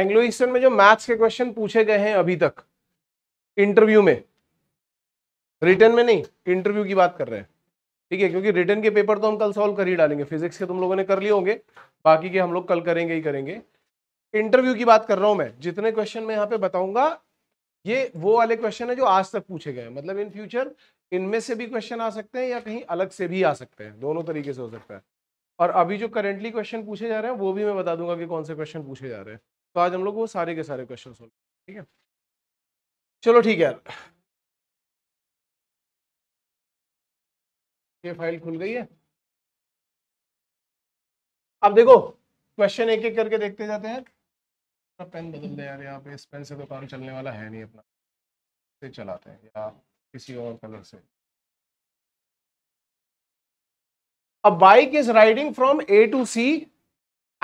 Anglo eastern में जो maths के क्वेश्चन पूछे गए हैं अभी तक इंटरव्यू में रिटर्न में नहीं इंटरव्यू की बात कर रहे हैं ठीक है क्योंकि रिटर्न के पेपर तो हम कल सॉल्व कर ही डालेंगे फिजिक्स के तुम लोगों ने कर लिए होंगे बाकी के हम लोग कल करेंगे ही करेंगे इंटरव्यू की बात कर रहा हूं मैं जितने क्वेश्चन मैं यहाँ पे बताऊंगा ये वो वाले क्वेश्चन है जो आज तक पूछे गए हैं मतलब इन फ्यूचर इनमें से भी क्वेश्चन आ सकते हैं या कहीं अलग से भी आ सकते हैं दोनों तरीके से हो सकता है और अभी जो करेंटली क्वेश्चन पूछे जा रहे हैं वो भी मैं बता दूंगा कि कौन से क्वेश्चन पूछे जा रहे हैं तो आज हम लोग वो सारे के सारे क्वेश्चन सोल्व ठीक है चलो ठीक है यार ये फाइल खुल गई है अब देखो क्वेश्चन एक एक करके देखते जाते हैं अपना पेन बदल दे यार यहाँ पे इस पेन से तो काम चलने वाला है नहीं अपना से चलाते हैं या किसी और कलर से A bike is riding from A to C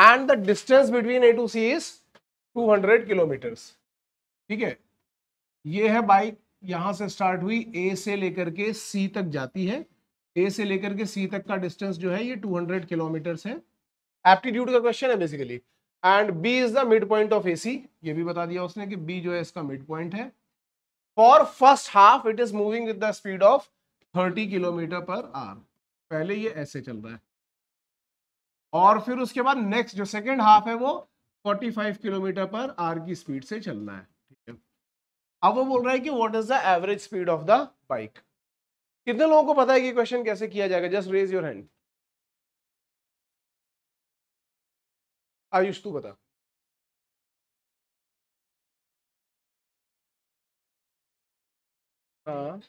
and the distance between A to C is 200 kilometre ठीक है ये है बाइक यहां से स्टार्ट हुई ए से लेकर के सी तक जाती है ए से लेकर के सी तक का डिस्टेंस जो है ये 200 किलोमीटर है एप्टीट्यूड का क्वेश्चन है basically and B is the mid point of A C ये भी बता दिया उसने कि बी जो है इसका मिड पॉइंट है for first half it is moving with the speed of 30 kilometre per hour पहले ये ऐसे चल रहा है और फिर उसके बाद नेक्स्ट जो सेकेंड हाफ है वो 45 किलोमीटर पर आर की स्पीड से चलना है ठीक है अब वो बोल रहा है कि what is the average speed of the bike कितने लोगों को पता है कि क्वेश्चन कैसे किया जाएगा just raise your hand Ayush तू बता हाँ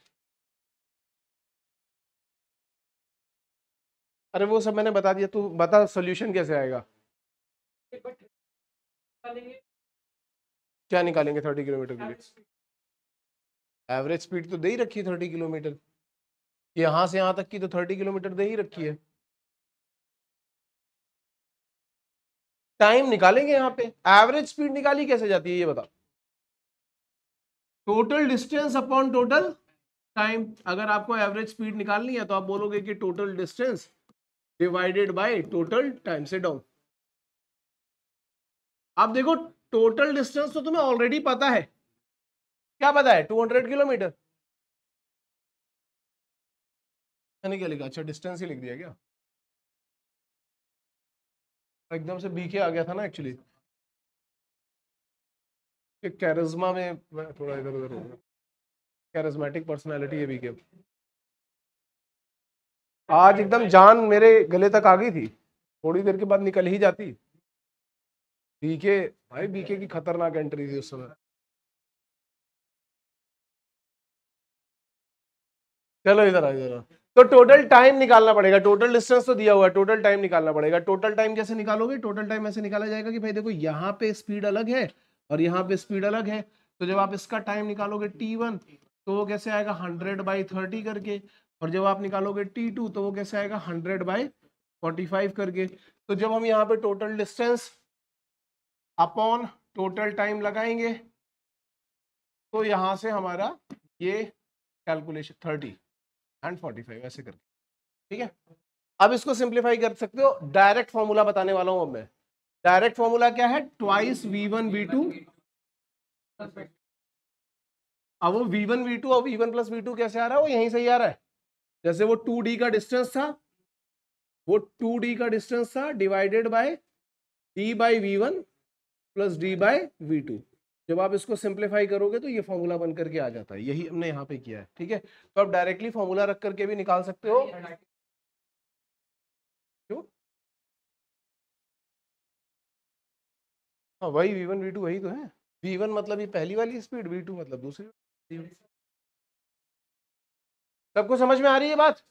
अरे वो सब मैंने बता दिया तू बता सॉल्यूशन कैसे आएगा क्या निकालेंगे थर्टी किलोमीटर के लिए एवरेज स्पीड तो दे ही रखी है थर्टी किलोमीटर यहां से यहां तक की तो थर्टी किलोमीटर दे ही रखी है टाइम निकालेंगे यहाँ पे एवरेज स्पीड निकाली कैसे जाती है ये बताओ total distance upon total time अगर आपको एवरेज स्पीड निकालनी है तो आप बोलोगे कि total distance divided by total time से डाउन अब देखो टोटल डिस्टेंस तो तुम्हें ऑलरेडी पता है क्या पता है 200 किलोमीटर मैंने क्या लिखा अच्छा डिस्टेंस ही लिख दिया क्या एकदम से बीके आ गया था ना एक्चुअली कैरिज्मा में मैं थोड़ा इधर उधर हो गया कैरिज्मेटिक पर्सनैलिटी है बीके आज एकदम जान मेरे गले तक आ गई थी थोड़ी देर के बाद निकल ही जाती बीके भाई बीके की खतरनाक एंट्री थी उस समय चलो इधर आ इधर तो टोटल टाइम निकालना पड़ेगा टोटल डिस्टेंस तो दिया हुआ है टोटल टाइम निकालना पड़ेगा टोटल टाइम कैसे निकालोगे टोटल टाइम ऐसे निकाला जाएगा कि भाई देखो यहाँ पे स्पीड अलग है और यहाँ पे स्पीड अलग है तो जब आप इसका टाइम निकालोगे टी वन तो वो कैसे आएगा हंड्रेड बाई थर्टी करके और जब आप निकालोगे टी टू तो वो कैसे आएगा हंड्रेड बाई फोर्टी फाइव करके तो जब हम यहाँ पे total distance upon total time लगाएंगे तो यहां से हमारा ये calculation thirty and forty five ऐसे करके ठीक है अब इसको सिंप्लीफाई कर सकते हो डायरेक्ट फॉर्मूला बताने वाला हूं अब मैं डायरेक्ट फॉर्मूला क्या है twice V one V two अब वो वी वन वी टू और V one plus V two कैसे आ रहा है वो यहीं से ही आ रहा है जैसे वो टू डी का डिस्टेंस था वो टू डी का डिस्टेंस था divided by D by V one plus D by V two जब आप इसको सिंप्लीफाई करोगे तो ये फॉर्मूला बन करके आ जाता है यही हमने यहाँ पे किया है ठीक है तो आप डायरेक्टली फॉर्मूला रख करके भी निकाल सकते हो क्यों हाँ वही वी वन वी टू वही तो है वी वन मतलब ये पहली वाली स्पीड वी टू मतलब दूसरी सबको समझ में आ रही है बात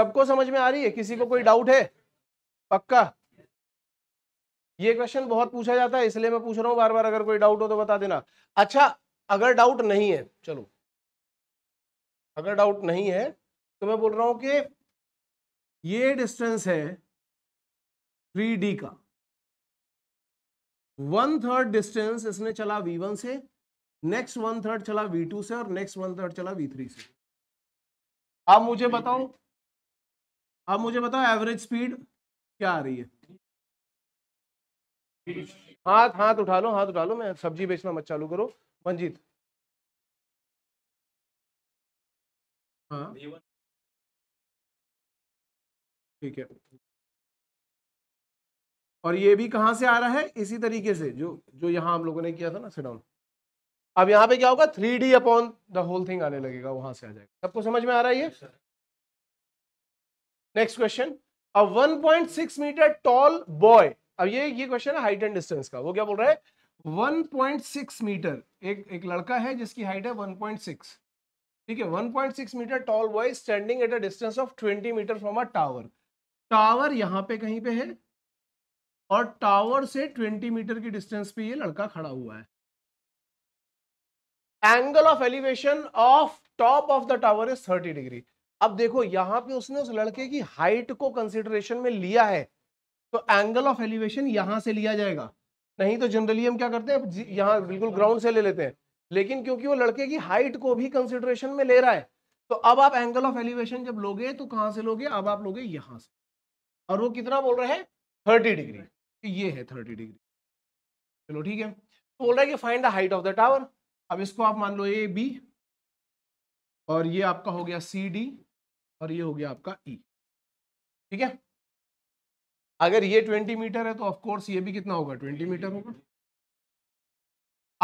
सबको समझ में आ रही है किसी को कोई डाउट है पक्का ये क्वेश्चन बहुत पूछा जाता है इसलिए मैं पूछ रहा हूं बार बार अगर कोई डाउट हो तो बता देना अच्छा अगर डाउट नहीं है चलो अगर डाउट नहीं है तो मैं बोल रहा हूं कि ये डिस्टेंस है थ्री डी का वन थर्ड डिस्टेंस इसने चला वी वन से नेक्स्ट वन थर्ड चला वी टू से और नेक्स्ट वन थर्ड चला वी थ्री से आप मुझे बताओ आप मुझे बताओ एवरेज स्पीड क्या आ रही है हाथ हाथ उठा लो हाथ उठा लो मैं सब्जी बेचना मत चालू करो मंजीत हाँ ठीक है और ये भी कहाँ से आ रहा है इसी तरीके से जो जो यहाँ हम लोगों ने किया था ना सिट डाउन अब यहाँ पे क्या होगा three D upon the whole thing आने लगेगा वहां से आ जाएगा सबको समझ में आ रहा है ये next question a 1.6 metre tall boy अब ये ये क्वेश्चन है हाइट एंड डिस्टेंस का वो क्या बोल रहा है 1.6 मीटर एक एक लड़का है जिसकी हाइट है 1.6 ठीक है 1.6 metre tall boy standing at a distance of 20 metre from a tower tower यहाँ पे कहीं पे है और टावर से 20 मीटर की डिस्टेंस पे ये लड़का खड़ा हुआ है angle of elevation of top of the tower is 30 degree अब देखो यहाँ पे उसने उस लड़के की हाइट को कंसिडरेशन में लिया है तो एंगल ऑफ एलिवेशन यहां से लिया जाएगा नहीं तो जनरली हम क्या करते हैं यहाँ बिल्कुल ग्राउंड से ले लेते हैं लेकिन क्योंकि वो लड़के की हाइट को भी कंसिडरेशन में ले रहा है तो अब आप एंगल ऑफ एलिवेशन जब लोगे तो कहां से लोगे अब आप लोगे यहां से और वो कितना बोल रहे हैं थर्टी डिग्री ये है थर्टी डिग्री चलो ठीक है तो बोल रहा है कि find the height of the tower अब इसको आप मान लो ए बी और ये आपका हो गया सी डी और ये हो गया आपका ई e. ठीक है अगर ये ट्वेंटी मीटर है तो ऑफकोर्स ये भी कितना होगा ट्वेंटी मीटर होगा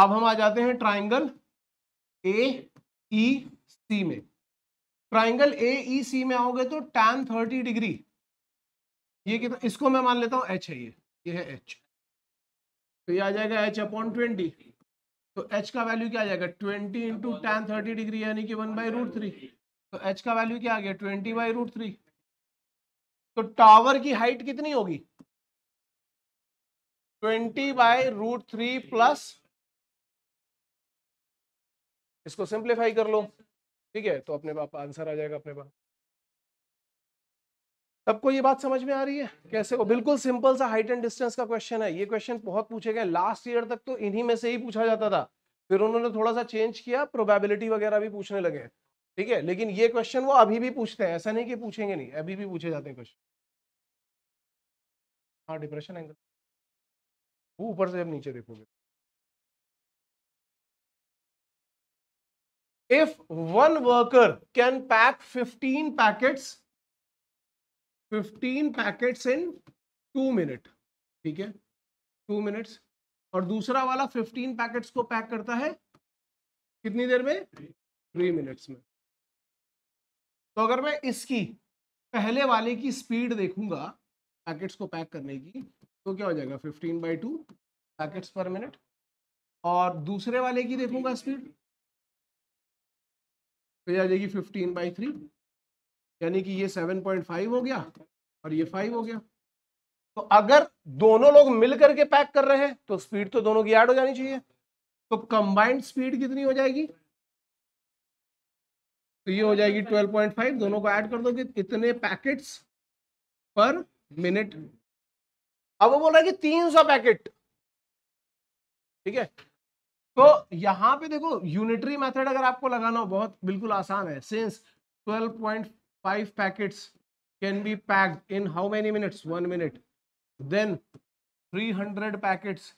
अब हम आ जाते हैं ट्राइंगल ए ई सी में ट्राइंगल ए ई सी में आओगे तो टैन थर्टी डिग्री ये कितना इसको मैं मान लेता हूँ एच है ये ये है एच तो ये आ जाएगा एच अपॉन ट्वेंटी तो एच का वैल्यू क्या आ जाएगा twenty into tan thirty degree यानी कि वन बाई रूट थ्री तो एच का वैल्यू क्या आ गया ट्वेंटी बाई रूट थ्री तो टावर की हाइट कितनी होगी twenty by root three plus इसको सिंप्लीफाई कर लो ठीक है तो अपने पास आंसर आ जाएगा अपने पास सबको ये बात समझ में आ रही है कैसे वो बिल्कुल सिंपल सा हाइट एंड डिस्टेंस का क्वेश्चन है ये क्वेश्चन बहुत पूछे गए लास्ट ईयर तक तो इन्हीं में से ही पूछा जाता था फिर उन्होंने थोड़ा सा चेंज किया प्रोबेबिलिटी वगैरह भी पूछने लगे ठीक है लेकिन ये क्वेश्चन वो अभी भी पूछते हैं ऐसा नहीं कि पूछेंगे नहीं अभी भी पूछे जाते हैं क्वेश्चन हाँ डिप्रेशन एंगल वो ऊपर से जब नीचे देखोगे if one worker can pack fifteen packets fifteen packets in two minute ठीक है टू मिनट्स और दूसरा वाला फिफ्टीन पैकेट्स को पैक करता है कितनी देर में थ्री मिनट्स में तो अगर मैं इसकी पहले वाले की स्पीड देखूंगा पैकेट्स को पैक करने की तो क्या हो जाएगा fifteen by two packets per minute और दूसरे वाले की देखूंगा स्पीड तो ये आ जाएगी फिफ्टीन बाई थ्री यानी कि ये सेवन पॉइंट फाइव हो गया और ये फाइव हो गया तो अगर दोनों लोग मिल करके पैक कर रहे हैं तो स्पीड तो दोनों की ऐड हो जानी चाहिए तो कंबाइंड स्पीड कितनी हो जाएगी तो ये हो जाएगी 12.5 दोनों को ऐड कर दो कि कितने पैकेट्स पर मिनट अब वो बोल रहा है कि 300 पैकेट ठीक है तो यहां पे देखो यूनिटरी मेथड अगर आपको लगाना हो बहुत बिल्कुल आसान है since 12.5 packets be be in how many minutes one minute then three 300 packets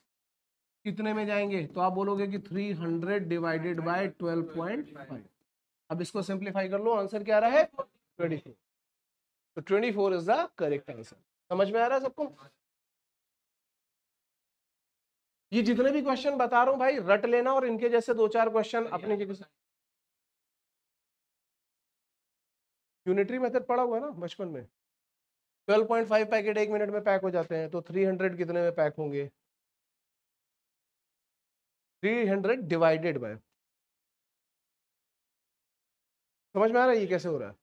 कितने में जाएंगे तो आप बोलोगे कि 300 डिवाइडेड बाय 12.5 अब इसको सिंप्लीफाई कर लो आंसर क्या आ रहा है ट्वेंटी फोर तो twenty four is the correct answer समझ में आ रहा है सबको ये जितने भी क्वेश्चन बता रहा हूं भाई रट लेना और इनके जैसे दो चार क्वेश्चन अपने यूनिटरी मेथड पढ़ा हुआ ना बचपन में 12.5 पैकेट एक मिनट में पैक हो जाते हैं तो 300 कितने में पैक होंगे 300 डिवाइडेड बाय समझ में आ रहा है ये कैसे हो रहा है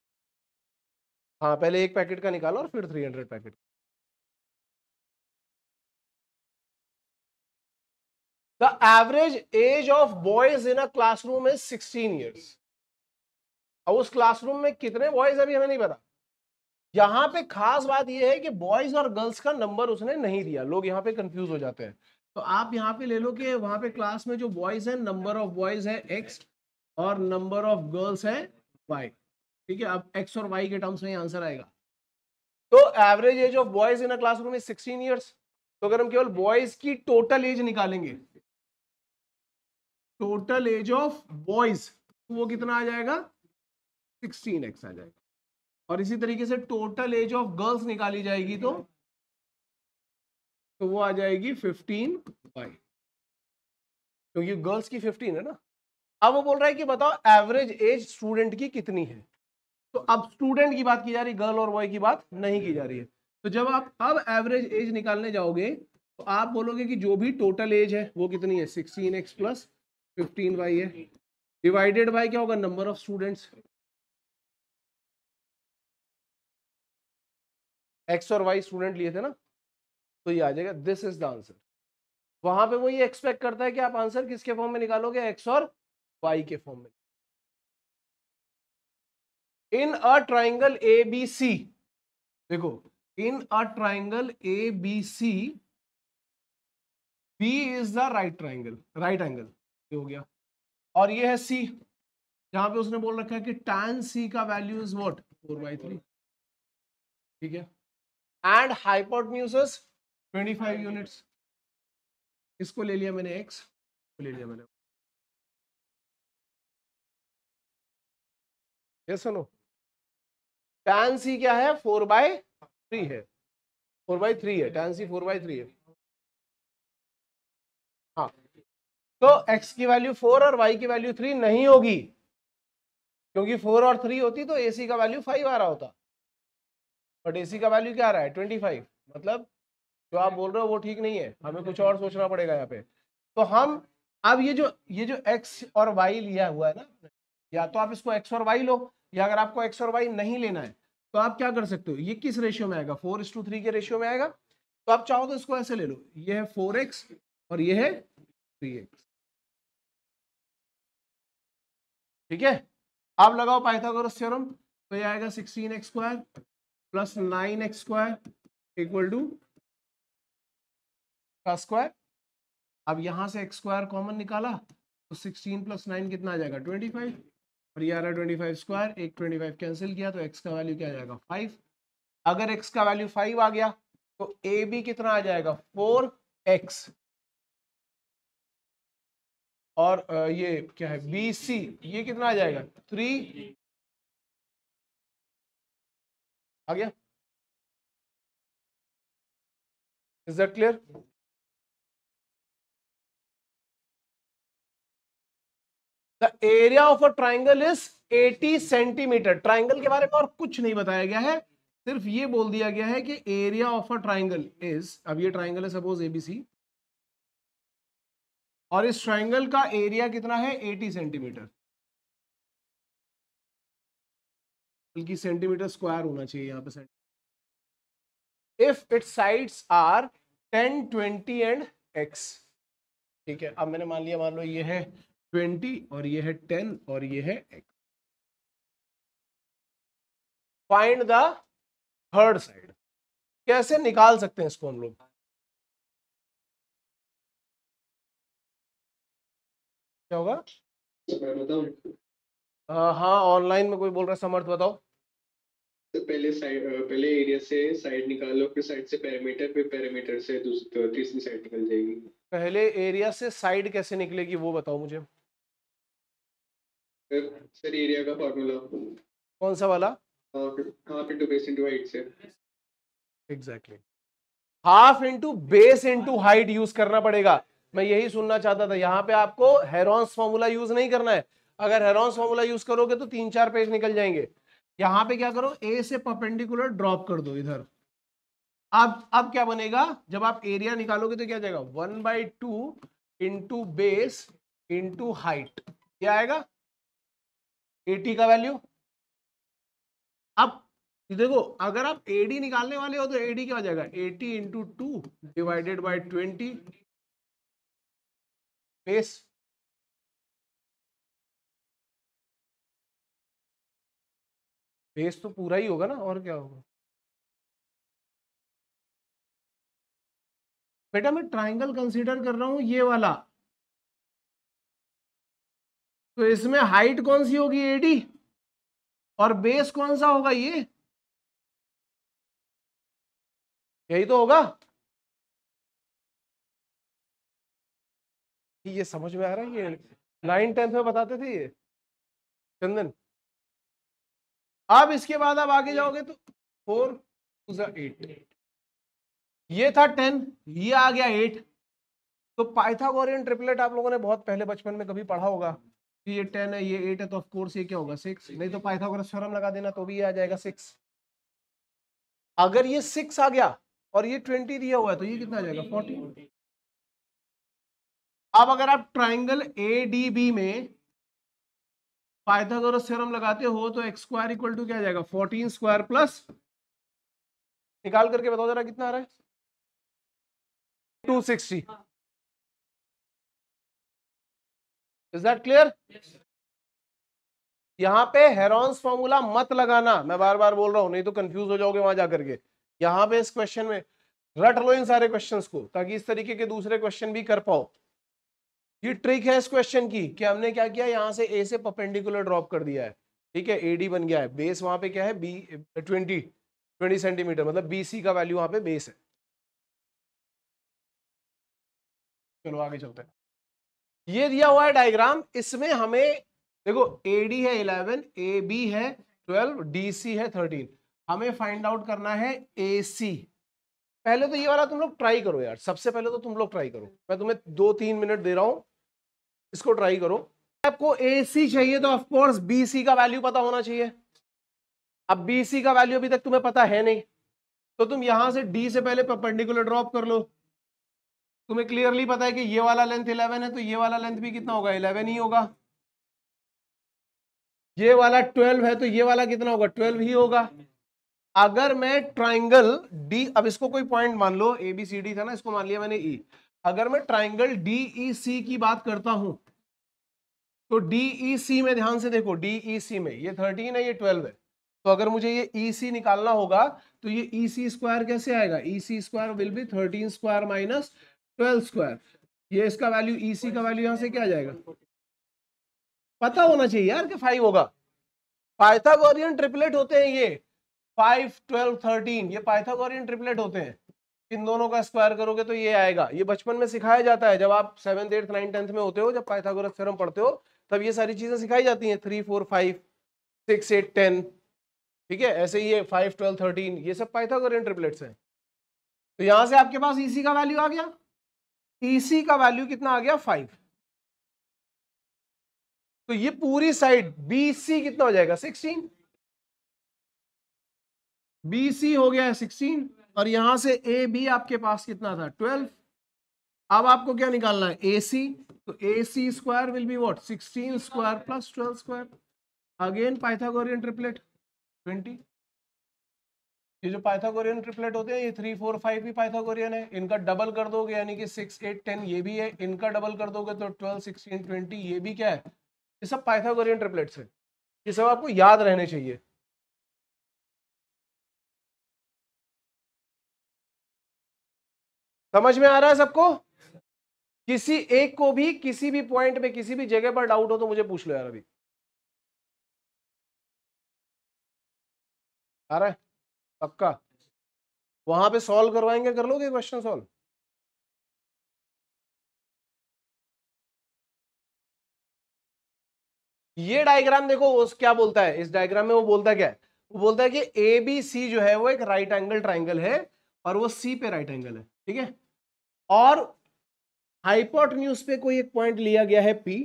हाँ पहले एक पैकेट का निकालो और फिर three hundred packet the average age of boys in a classroom is sixteen years अब उस क्लासरूम में कितने बॉयज अभी हमें नहीं पता यहां पे खास बात ये है कि बॉयज और गर्ल्स का नंबर उसने नहीं दिया लोग यहाँ पे कंफ्यूज हो जाते हैं तो आप यहाँ पे ले लो कि वहां पे क्लास में जो बॉयज है नंबर ऑफ बॉयज है एक्स और नंबर ऑफ गर्ल्स है वाई ठीक है अब एक्स और वाई के टर्म्स में आंसर आएगा तो average age of boys in a classroom sixteen years तो अगर हम केवल बॉयज की टोटल एज निकालेंगे टोटल एज ऑफ बॉयज वो कितना आ जाएगा सिक्सटीन एक्स आ जाएगा और इसी तरीके से टोटल एज ऑफ गर्ल्स निकाली जाएगी तो तो वो आ जाएगी फिफ्टीन वाई क्योंकि गर्ल्स की फिफ्टीन है ना अब वो बोल रहा है कि बताओ एवरेज एज स्टूडेंट की कितनी है तो अब स्टूडेंट की बात की जा रही गर्ल और बॉय की बात नहीं की जा रही है तो जब आप अब एवरेज एज निकालने जाओगे तो आप बोलोगे कि जो भी टोटल एज है वो कितनी है sixteen X plus fifteen Y है डिवाइडेड बाई क्या होगा नंबर ऑफ स्टूडेंट्स एक्स और वाई स्टूडेंट लिए थे ना तो ये आ जाएगा दिस इज द आंसर वहां पे वो ये एक्सपेक्ट करता है कि आप आंसर किसके फॉर्म में निकालोगे एक्स और वाई के फॉर्म में इन a triangle A B C देखो in a triangle A B C B is the right triangle right angle हो गया और ये है सी जहां पे उसने बोल रखा है कि टैन सी का value is what four by three ठीक है एंड हाईपोर्ट ट्वेंटी फाइव यूनिट्स इसको ले लिया मैंने एक्स ले लिया मैंने ये सुनो टैन सी क्या है फोर बाय थ्री है फोर बाय थ्री है tan C four by three है हाँ तो x की वैल्यू फोर और y की वैल्यू थ्री नहीं होगी क्योंकि फोर और थ्री होती तो एसी का वैल्यू फाइव आ रहा होता बट एसी का वैल्यू क्या आ रहा है ट्वेंटी फाइव मतलब जो आप बोल रहे हो वो ठीक नहीं है हमें कुछ और सोचना पड़ेगा यहाँ पे तो हम अब ये जो ये जो x और y लिया हुआ है ना या तो आप इसको x और y लो या अगर आपको एक्स और वाई नहीं लेना है तो आप क्या कर सकते हो ये किस रेशियो में आएगा फोर इस टू थ्री के रेशियो में आएगा तो आप चाहो तो इसको ऐसे ले लो ये है फोर एक्स और ये है थ्री एक्स ठीक है आप लगाओ पाइथागोरस थ्योरम तो ये आएगा sixteen X square plus nine X square equal to का स्क्वायर अब यहां से एक्स स्क्वायर कॉमन निकाला तो सिक्सटीन प्लस नाइन कितना आ जाएगा ट्वेंटी फाइव और ये आ रहा ट्वेंटी फाइव स्क्वायर एक ट्वेंटी फाइव कैंसिल किया तो एक्स का वैल्यू क्या आ जाएगा फाइव अगर एक्स का वैल्यू फाइव आ गया तो ए बी कितना आ जाएगा फोर एक्स और ये क्या है बी सी ये कितना आ जाएगा थ्री आ गया is that clear area of a triangle is 80 centimetre triangle के बारे में और कुछ नहीं बताया गया है सिर्फ ये बोल दिया गया है कि area of a triangle is अब ये ट्राइंगल है सपोज एबीसी और इस ट्राइंगल का एरिया कितना है 80 सेंटीमीटर बल्कि सेंटीमीटर स्क्वायर होना चाहिए यहां पे if its sides are 10, 20 and x ठीक है अब मैंने मान लिया मान लो ये है ट्वेंटी और ये है टेन और ये है X find the third side कैसे निकाल सकते हैं इसको हम लोग क्या होगा आ, हाँ ऑनलाइन में कोई बोल रहा है समर्थ बताओ तो पहले साइड पहले एरिया से साइड निकालो फिर साइड से पैरामीटर फिर पैरामीटर से दूसरी तीसरी साइड निकल जाएगी पहले एरिया से साइड कैसे निकलेगी वो बताओ मुझे सर एरिया का फार्मूला कौन सा वाला half into base into height exactly half into base into height use करना पड़ेगा मैं यही सुनना चाहता था यहाँ पे आपको यूज नहीं करना है अगर यूज करोगे तो तीन चार पेज निकल जाएंगे यहाँ पे क्या करो ए से परपेंडिकुलर ड्रॉप कर दो इधर अब अब क्या बनेगा जब आप एरिया निकालोगे तो क्या जाएगा one by two into base into height क्या आएगा एटी का वैल्यू अब देखो अगर आप एडी निकालने वाले हो तो एडी क्या हो जाएगा eighty into two divided by twenty base base तो पूरा ही होगा ना और क्या होगा बेटा मैं ट्राइंगल कंसीडर कर रहा हूं ये वाला तो इसमें हाइट कौन सी होगी एडी और बेस कौन सा होगा ये यही तो होगा ये समझ में आ रहा है ये नाइन टेंथ में बताते थे ये चंदन अब इसके बाद आप आगे जाओगे तो फोर एट ये था टेन ये आ गया एट तो पाइथागोरियन ट्रिपलेट आप लोगों ने बहुत पहले बचपन में कभी पढ़ा होगा ये टेन है ये एट है तो ऑफकोर्स ये क्या होगा सिक्स नहीं तो पाइथागोरस थ्योरम लगा देना तो भी आ जाएगा सिक्स अगर ये सिक्स आ गया और ये ट्वेंटी दिया हुआ है तो ये कितना आ जाएगा फोर्टी अब अगर आप ट्राइंगल ए डी बी में पाइथागोरस थ्योरम लगाते हो तो एक्स स्क्वायर इक्वल टू क्या जाएगा फोर्टीन स्क्वायर प्लस निकाल करके बताओ जरा कितना आ रहा है two sixty is that clear यहां पे हेरॉन्स फॉर्मूला मत लगाना मैं बार बार बोल रहा हूं नहीं तो कंफ्यूज हो जाओगे वहां जाकर के यहां पे इस क्वेश्चन में रट लो इन सारे क्वेश्चन को ताकि इस तरीके के दूसरे क्वेश्चन भी कर पाओ ये ट्रिक है इस क्वेश्चन की कि हमने क्या किया यहां से ए से परपेंडिकुलर ड्रॉप कर दिया है ठीक है एडी बन गया है बेस वहां पे क्या है बी ट्वेंटी ट्वेंटी सेंटीमीटर मतलब बी सी का वैल्यू वहां पे बेस है चलो आगे चलते हैं ये दिया हुआ है डायग्राम इसमें हमें देखो ए डी है इलेवन ए बी है ट्वेल्व डी सी है थर्टीन हमें फाइंड आउट करना है ए सी पहले तो ये वाला तुम लोग ट्राई करो यार सबसे पहले तो तुम लोग ट्राई करो मैं तुम्हें दो तीन मिनट दे रहा हूँ इसको ट्राई करो आपको ए सी चाहिए तो ऑफकोर्स बी सी का वैल्यू पता होना चाहिए अब बी सी का वैल्यू अभी तक तुम्हें पता है नहीं तो तुम यहां से डी से पहले परपेंडिकुलर ड्रॉप कर लो तुम्हें क्लियरली पता है कि ये वाला लेंथ इलेवन है तो ये वाला लेंथ भी कितना होगा इलेवन ही होगा ये वाला ट्वेल्व है तो ये वाला कितना होगा ट्वेल्व ही होगा अगर मैं ट्राइंगल डी अब इसको कोई पॉइंट मान लो ए बी सी डी था ना इसको मान लिया मैंने ई e. अगर मैं ट्राइंगल डी ई सी की बात करता हूं तो डी ई सी में ध्यान से देखो डी ई सी में ये थर्टीन है ये ट्वेल्व है तो अगर मुझे ये ई e, सी निकालना होगा तो ये ई सी स्क्वायर कैसे आएगा E C square will be thirteen square minus twelve square ये इसका वैल्यू ई e का वैल्यू यहाँ से क्या जाएगा पता होना चाहिए यार कि फाइव होगा पाइथागोरियन ट्रिपलेट होते हैं ये फाइव ट्वेल्व थर्टीन ये पाइथागोरियन ट्रिपलेट होते हैं इन दोनों का स्क्वायर करोगे तो ये आएगा ये बचपन में सिखाया जाता है जब आप सेवन एट्थ नाइन टेंथ में होते हो जब पाइथागोरस थ्योरम पढ़ते हो तब ये सारी चीजें सिखाई जाती हैं three four five six eight ten ठीक है ऐसे ही फाइव ट्वेल्व थर्टीन ये सब पाइथागोरियन ट्रिपलेट्स हैं तो यहां से आपके पास इसी e का वैल्यू आ गया ईसी का वैल्यू कितना आ गया फाइव तो ये पूरी साइड बीसी कितना हो जाएगा सिक्सटीन बीसी हो गया है सिक्सटीन और यहां से ए बी आपके पास कितना था ट्वेल्व अब आपको क्या निकालना है ए सी तो A C square will be what sixteen square plus twelve square again Pythagorean triplet twenty ये जो पाइथागोरियन ट्रिपलेट होते हैं ये थ्री फोर फाइव भी पाइथागोरियन है इनका डबल कर दोगे यानी कि सिक्स एट टेन ये भी है इनका डबल कर दोगे तो ट्वेल्व सिक्सटीन ट्वेंटी ये भी क्या है ये सब पाइथागोरियन ट्रिपलेट्स है ये सब आपको याद रहने चाहिए समझ में आ रहा है सबको किसी एक को भी किसी भी पॉइंट में किसी भी जगह पर डाउट हो तो मुझे पूछ लो यार अभी आ रहा है पक्का वहां पे सॉल्व करवाएंगे कर लोगे क्वेश्चन सॉल्व ये डायग्राम देखो उस क्या बोलता है इस डायग्राम में वो बोलता है क्या वो बोलता है कि ए बी सी जो है वो एक राइट एंगल ट्राइंगल है और वो सी पे राइट एंगल है ठीक है और हाइपोटन्यूज पे कोई एक पॉइंट लिया गया है पी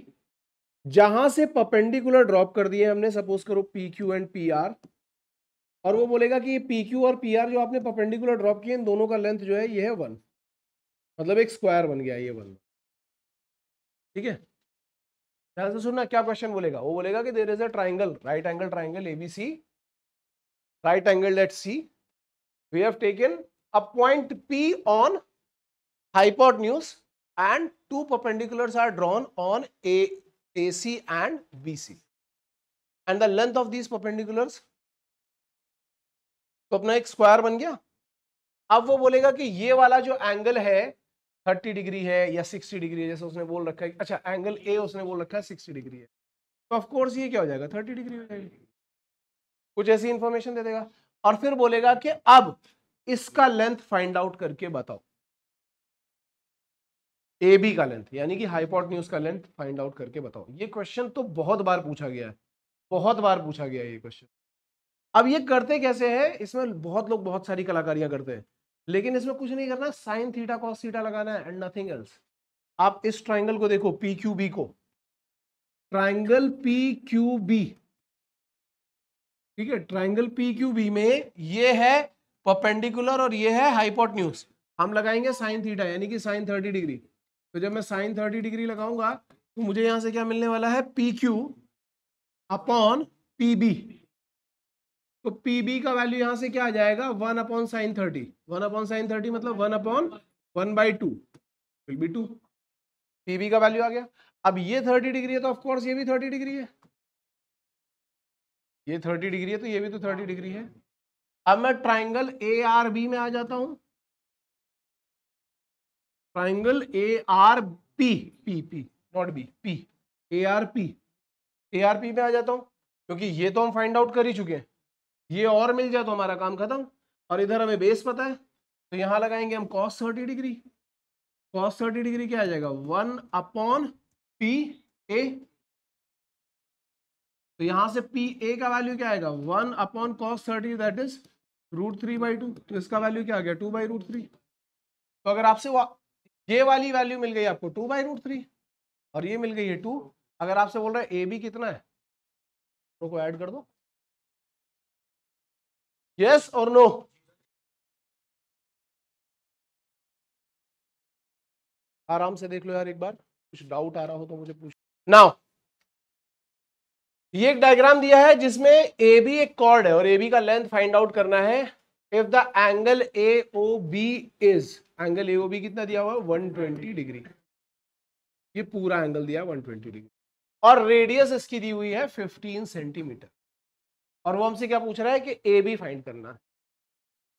जहां से परपेंडिकुलर ड्रॉप कर दिए हमने सपोज करो P Q and P R और वो बोलेगा कि पी क्यू और पी आर जो आपने परपेंडिकुलर ड्रॉप किए इन दोनों का लेंथ जो है ये है वन मतलब एक स्क्वायर बन गया ये वन ठीक है ध्यान से सुनना क्या क्वेश्चन बोलेगा वो बोलेगा कि there is a triangle right angle triangle A B C right angle at C we have taken a a point P on hypotenuse and two perpendiculars are drawn A C and B C and the length of these perpendiculars तो अपना एक square बन गया अब वो बोलेगा कि ये वाला जो एंगल है थर्टी डिग्री है या सिक्सटी डिग्री है जैसे उसने बोल रखा है अच्छा एंगल ए उसने बोल रखा है सिक्सटी डिग्री है तो ऑफकोर्स ये क्या हो जाएगा थर्टी डिग्री हो जाएगी कुछ ऐसी इंफॉर्मेशन दे देगा और फिर बोलेगा कि अब इसका लेंथ फाइंड आउट करके बताओ ए बी का लेंथ यानी कि हाईपोर्ट न्यूज का लेंथ फाइंड आउट करके बताओ ये क्वेश्चन तो बहुत बार पूछा गया है बहुत बार पूछा गया है ये क्वेश्चन अब ये करते कैसे है इसमें बहुत लोग बहुत सारी कलाकारियां करते हैं लेकिन इसमें कुछ नहीं करना साइन थीटा कॉस थीटा लगाना है एंड नथिंग एल्स आप इस ट्राइंगल को देखो पी क्यू बी को ट्राइंगल पी क्यू बी ठीक है ट्राइंगल पी क्यू बी में ये है परपेंडिकुलर और ये है हाइपोट न्यूज हम लगाएंगे साइन थीटा यानी कि साइन थर्टी डिग्री तो जब मैं साइन थर्टी डिग्री लगाऊंगा तो मुझे यहां से क्या मिलने वाला है P Q upon P B तो पी बी का वैल्यू यहां से क्या आ जाएगा one upon sine thirty one upon sine thirty मतलब one upon one by two will be two P B का वैल्यू आ गया अब ये थर्टी डिग्री है तो ऑफकोर्स ये भी थर्टी डिग्री है ये थर्टी डिग्री है तो ये भी तो थर्टी डिग्री है अब मैं ट्राइंगल ए आर बी में आ जाता हूं triangle A R P P P not B P A R P A R P में आ जाता हूं क्योंकि ये तो हम फाइंड आउट कर ही चुके हैं ये और मिल जाए तो हमारा काम खत्म और इधर हमें बेस पता है तो यहां लगाएंगे हम cos thirty degree cos thirty degree क्या आ जाएगा वन अपॉन पी ए तो यहां से पी ए का वैल्यू क्या आएगा one upon cos thirty that is root three by two तो इसका वैल्यू क्या आ गया टू बाई रूट थ्री तो अगर आपसे ये वाली वैल्यू मिल गई आपको टू बाई रूट थ्री और ये मिल गई है टू अगर आपसे बोल रहा है ए बी कितना है को ऐड कर दो यस और नो आराम से देख लो यार एक बार कुछ डाउट आ रहा हो तो मुझे पूछ नाउ ये एक डायग्राम दिया है जिसमें ए बी एक कॉर्ड है और ए बी का लेंथ फाइंड आउट करना है if the angle A O B is angle A O B कितना दिया हुआ है 120 डिग्री ये पूरा एंगल दिया 120 डिग्री और रेडियस इसकी दी हुई है 15 सेंटीमीटर और वो हमसे क्या पूछ रहा है कि ए बी फाइंड करना है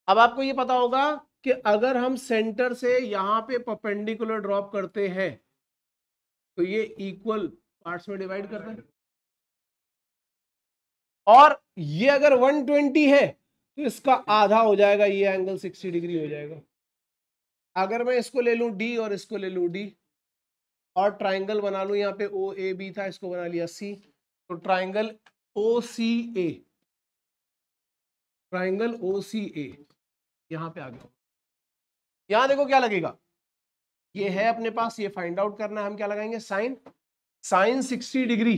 अब आपको ये पता होगा कि अगर हम सेंटर से यहाँ पे परपेंडिकुलर ड्रॉप करते हैं तो ये इक्वल पार्ट्स में डिवाइड करते हैं और ये अगर 120 है तो इसका आधा हो जाएगा ये एंगल 60 डिग्री हो जाएगा अगर मैं इसको ले लूं डी और इसको ले लूं डी और ट्राइंगल बना लूं यहाँ पे ओ ए बी था इसको बना लिया सी तो ट्राइंगल ओ सी ए ट्राइंगल ओ सी ए यहाँ पे आ गया यहाँ देखो क्या लगेगा ये है अपने पास ये फाइंड आउट करना है हम क्या लगाएंगे sine sine 60 degree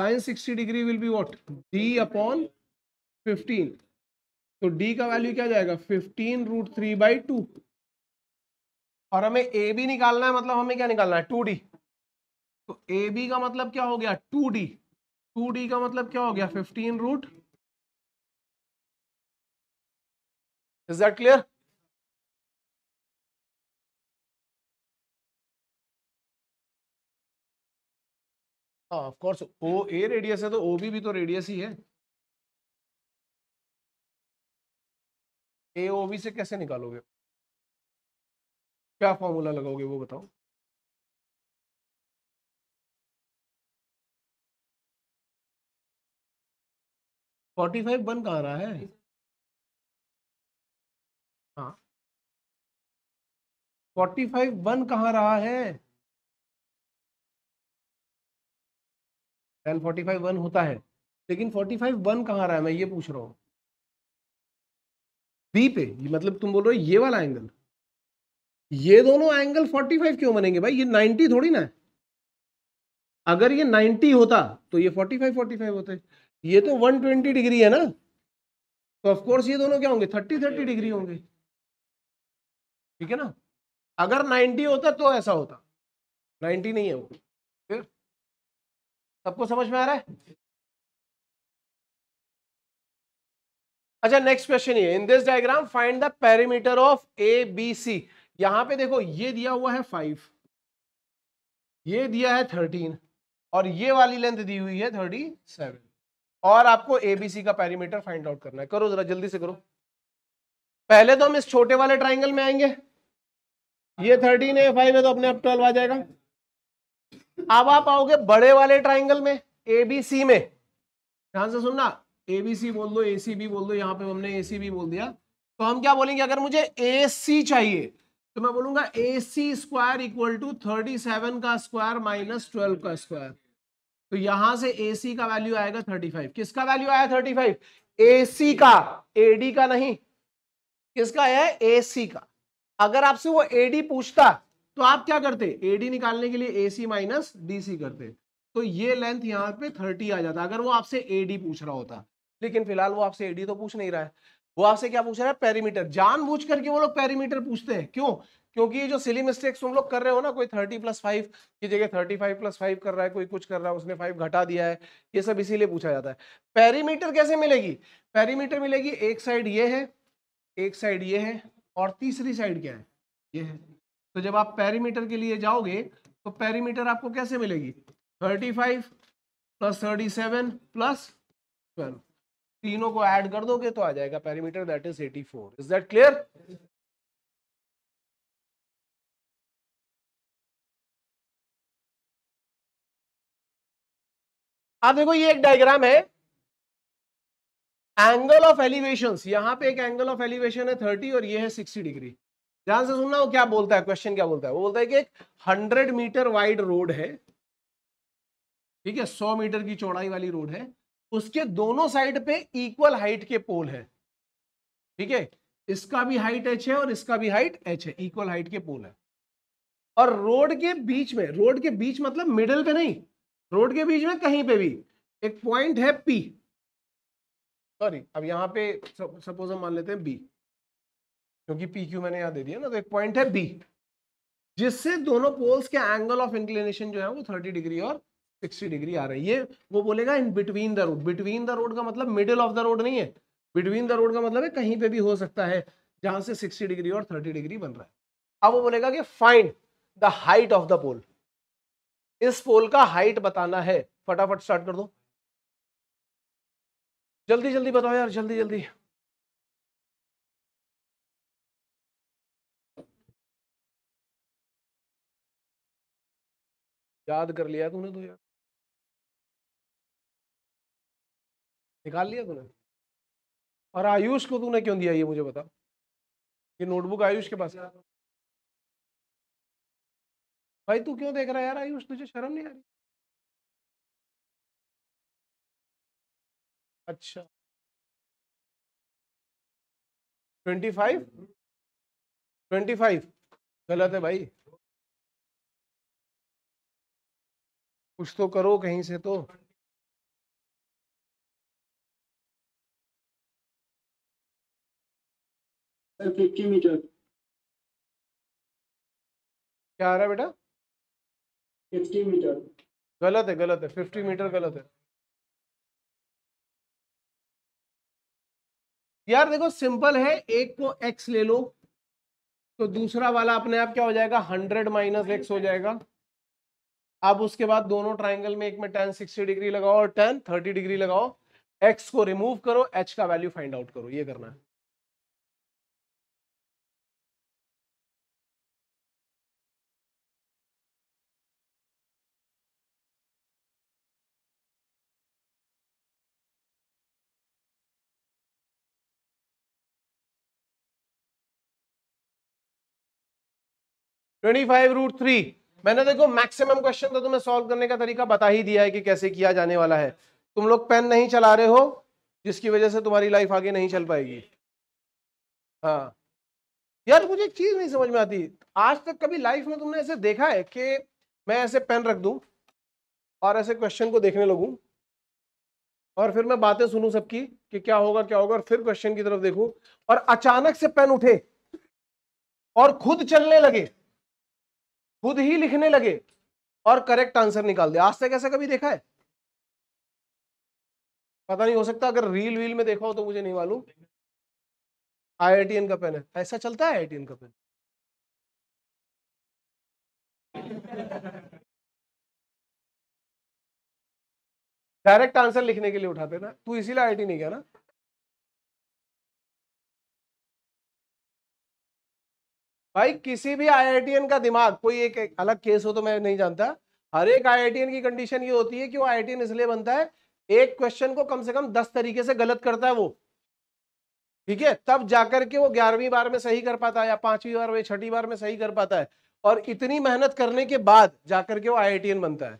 sine 60 degree will be what D upon 15 तो डी का वैल्यू क्या जाएगा fifteen root three by two और हमें ए बी निकालना है मतलब हमें क्या निकालना है टू डी तो ए बी का मतलब क्या हो गया टू डी टू डी का मतलब क्या हो गया fifteen root Is that clear? Of course O A radius है तो ओ बी भी तो रेडियस ही है ए ओ बी से कैसे निकालोगे क्या फॉर्मूला लगाओगे वो बताओ फोर्टी फाइव बन कहा रहा है फोर्टी फाइव वन कहाँ रहा है टेन फोर्टी फाइव वन होता है लेकिन फोर्टी फाइव वन कहाँ रहा है मैं ये पूछ रहा हूँ बी पे मतलब तुम बोल रहे हो ये वाला एंगल ये दोनों एंगल फोर्टी फाइव क्यों बनेंगे भाई ये नाइन्टी थोड़ी ना है अगर ये नाइन्टी होता तो ये फोर्टी फाइव होते ये तो वन ट्वेंटी डिग्री है ना तो ऑफकोर्स ये दोनों क्या होंगे थर्टी थर्टी डिग्री होंगे ठीक है ना अगर 90 होता तो ऐसा होता 90 नहीं है वो फिर सबको समझ में आ रहा है अच्छा नेक्स्ट क्वेश्चन ये in this diagram find the perimeter of A B C यहां पे देखो ये दिया हुआ है फाइव ये दिया है थर्टीन और ये वाली लेंथ दी हुई है थर्टी सेवन और आपको ए बी सी का पेरीमीटर फाइंड आउट करना है करो जरा जल्दी से करो पहले तो हम इस छोटे वाले ट्राइंगल में आएंगे ये थर्टीन है फाइव है तो अपने आप ट्वेल्व आ जाएगा अब आप आओगे बड़े वाले ट्राइंगल में ए बी सी में ध्यान से सुनना ए बी सी बोल दो ए सी बी बोल दो यहाँ पे हमने ए सी बी बोल दिया तो हम क्या बोलेंगे अगर मुझे ए सी चाहिए तो मैं बोलूंगा A C square equal to thirty seven का स्क्वायर माइनस ट्वेल्व का स्क्वायर तो यहां से ए सी का वैल्यू आएगा थर्टी फाइव किसका वैल्यू आया थर्टी फाइव ए सी का एडी का नहीं किसका है ए सी का अगर आपसे वो एडी पूछता तो आप क्या करते एडी निकालने के लिए ए सी माइनस डी सी करते तो ये लेंथ यहाँ पे थर्टी आ जाता अगर वो आपसे एडी पूछ रहा होता लेकिन फिलहाल वो आपसे एडी तो पूछ नहीं रहा है वो आपसे क्या पूछ रहा है पेरीमीटर जानबूझ करके वो लोग पेरीमीटर पूछते हैं क्यों क्योंकि ये जो सिली मिस्टेक्स तुम लोग कर रहे हो ना कोई थर्टी प्लस फाइव की जगह थर्टी फाइव प्लस फाइव कर रहा है कोई कुछ कर रहा है उसने फाइव घटा दिया है ये सब इसीलिए पूछा जाता है पेरीमीटर कैसे मिलेगी पेरीमीटर मिलेगी एक साइड ये है एक साइड ये है और तीसरी साइड क्या है ये है तो जब आप पेरीमीटर के लिए जाओगे तो पेरीमीटर आपको कैसे मिलेगी thirty five plus thirty seven plus twelve तीनों को ऐड कर दोगे तो आ जाएगा perimeter that is eighty four is that clear आप देखो ये एक डायग्राम है एंगल ऑफ एलिवेशन यहां पे एक एंगल ऑफ एलिवेशन है थर्टी और ये है सिक्सटी डिग्री ध्यान से सुनना वो क्या बोलता है क्वेश्चन क्या बोलता है वो बोलता है कि एक हंड्रेड मीटर वाइड रोड है ठीक है सौ मीटर की चौड़ाई वाली रोड है उसके दोनों साइड पे इक्वल हाइट के पोल है ठीक है इसका भी हाइट एच है और इसका भी हाइट एच है इक्वल हाइट के पोल है और रोड के बीच में रोड के बीच मतलब मिडल पे नहीं रोड के बीच में कहीं पे भी एक पॉइंट है पी सॉरी अब यहाँ पे सपोज हम मान लेते हैं बी क्योंकि पी क्यू मैंने यहाँ दे दिया ना तो एक पॉइंट है बी जिससे दोनों पोल्स के एंगल ऑफ इंक्लिनेशन जो है वो थर्टी डिग्री और सिक्सटी डिग्री आ रही है वो बोलेगा in between the road between the road का मतलब मिडिल ऑफ द रोड नहीं है बिटवीन द रोड का मतलब है कहीं पे भी हो सकता है जहां से सिक्सटी डिग्री और थर्टी डिग्री बन रहा है अब वो बोलेगा कि find the height of the pole इस पोल का हाइट बताना है फटाफट स्टार्ट कर दो जल्दी जल्दी बताओ यार जल्दी जल्दी याद कर लिया तूने तो यार निकाल लिया तूने और आयुष को तूने क्यों दिया ये मुझे बता ये नोटबुक आयुष के पास भाई तू क्यों देख रहा है यार आयुष तुझे शर्म नहीं आ रही अच्छा twenty five hmm. Twenty five गलत है हम्म। भाई कुछ तो करो कहीं से तो फिफ्टी मीटर क्या आ रहा है बेटा फिफ्टी मीटर गलत है गलत है फिफ्टी मीटर गलत है यार देखो सिंपल है एक को एक्स ले लो तो दूसरा वाला अपने आप क्या हो जाएगा हंड्रेड माइनस एक्स हो जाएगा अब उसके बाद दोनों ट्राइंगल में एक में टेन सिक्सटी डिग्री लगाओ और टेन थर्टी डिग्री लगाओ एक्स को रिमूव करो एच का वैल्यू फाइंड आउट करो ये करना है ट्वेंटी फाइव रूट थ्री मैंने देखो मैक्सिमम क्वेश्चन तो तुम्हें सॉल्व करने का तरीका बता ही दिया है कि कैसे किया जाने वाला है तुम लोग पेन नहीं चला रहे हो जिसकी वजह से तुम्हारी लाइफ आगे नहीं चल पाएगी हाँ यार मुझे एक चीज नहीं समझ में आती आज तक कभी लाइफ में तुमने ऐसे देखा है कि मैं ऐसे पेन रख दू और ऐसे क्वेश्चन को देखने लगू और फिर मैं बातें सुनू सबकी कि क्या होगा क्या होगा और फिर क्वेश्चन की तरफ देखू और अचानक से पेन उठे और खुद चलने लगे खुद ही लिखने लगे और करेक्ट आंसर निकाल दिया आज तक ऐसा कभी देखा है पता नहीं हो सकता अगर रील वील में देखा हो तो मुझे नहीं मालूम आई का पेन है ऐसा चलता है आई का पेन डायरेक्ट आंसर लिखने के लिए उठाते ना तू इसीलिए आई नहीं गया ना भाई किसी भी आई का दिमाग कोई एक, एक अलग केस हो तो मैं नहीं जानता हर एक आई की कंडीशन ये होती है कि वो आई इसलिए बनता है एक क्वेश्चन को कम से कम दस तरीके से गलत करता है वो ठीक है तब जाकर के वो ग्यारहवीं बार में सही कर पाता है या पांचवी बार में छठी बार में सही कर पाता है और इतनी मेहनत करने के बाद जाकर के वो आई बनता है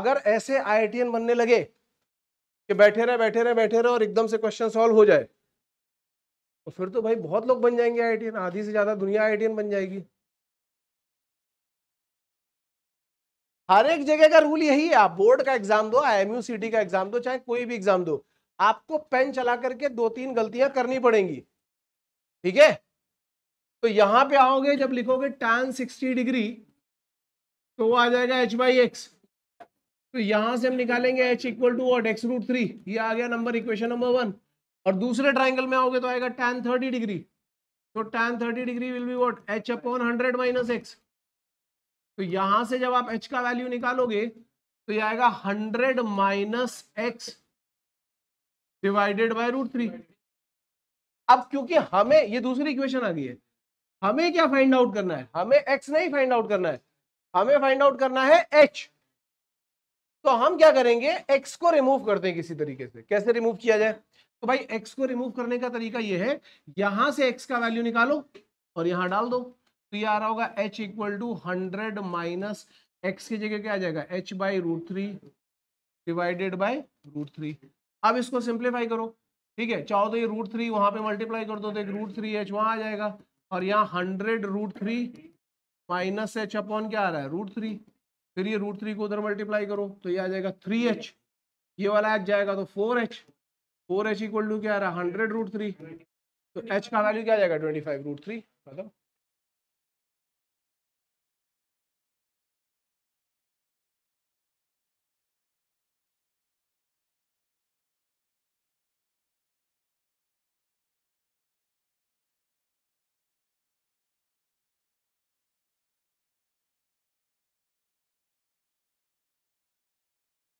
अगर ऐसे आई बनने लगे कि बैठे रहे बैठे रहे बैठे रहे और एकदम से क्वेश्चन सॉल्व हो जाए तो फिर तो भाई बहुत लोग बन जाएंगे आई आधी से ज़्यादा दुनिया आई बन जाएगी हर एक जगह का रूल यही है आप बोर्ड का एग्जाम दो आई सी का एग्जाम दो चाहे कोई भी एग्जाम दो आपको पेन चला करके दो तीन गलतियां करनी पड़ेंगी ठीक है तो यहां पे आओगे जब लिखोगे टैन 60 डिग्री तो वो आ जाएगा एच बाई एक्स तो यहां से हम निकालेंगे H equal to what X root three ये आ गया नंबर इक्वेशन नंबर वन और दूसरे ट्राइंगल में आओगे तो आएगा टेन थर्टी डिग्री तो tan thirty degree will be what H upon hundred minus X तो यहां से जब आप एच का वैल्यू निकालोगे तो ये आएगा hundred minus X divided by root three अब क्योंकि हमें ये दूसरी इक्वेशन आ गई है हमें क्या फाइंड आउट करना है हमें एक्स नहीं फाइंड आउट करना है हमें फाइंड आउट करना है एच तो हम क्या करेंगे एक्स को रिमूव करते हैं किसी तरीके से कैसे रिमूव किया जाए तो भाई एक्स को रिमूव करने का तरीका ये है यहां से एक्स का वैल्यू निकालो और यहां डाल दो तो ये आ रहा होगा H equal to hundred minus X की जगह क्या आ जाएगा H by root three divided by root three अब इसको सिंप्लीफाई करो ठीक है चाहो तो ये रूट थ्री वहां पे मल्टीप्लाई कर दो तो एक रूट थ्री एच वहां आ जाएगा और यहाँ hundred root three minus H upon क्या आ रहा है रूट थ्री फिर ये रूट थ्री को उधर मल्टीप्लाई करो तो ये आ जाएगा थ्री एच ये वाला एच जाएगा तो four H four H equal to क्या आ रहा है हंड्रेड रूट थ्री तो एच का वैल्यू क्या आ जाएगा ट्वेंटी फाइव रूट थ्री मतलब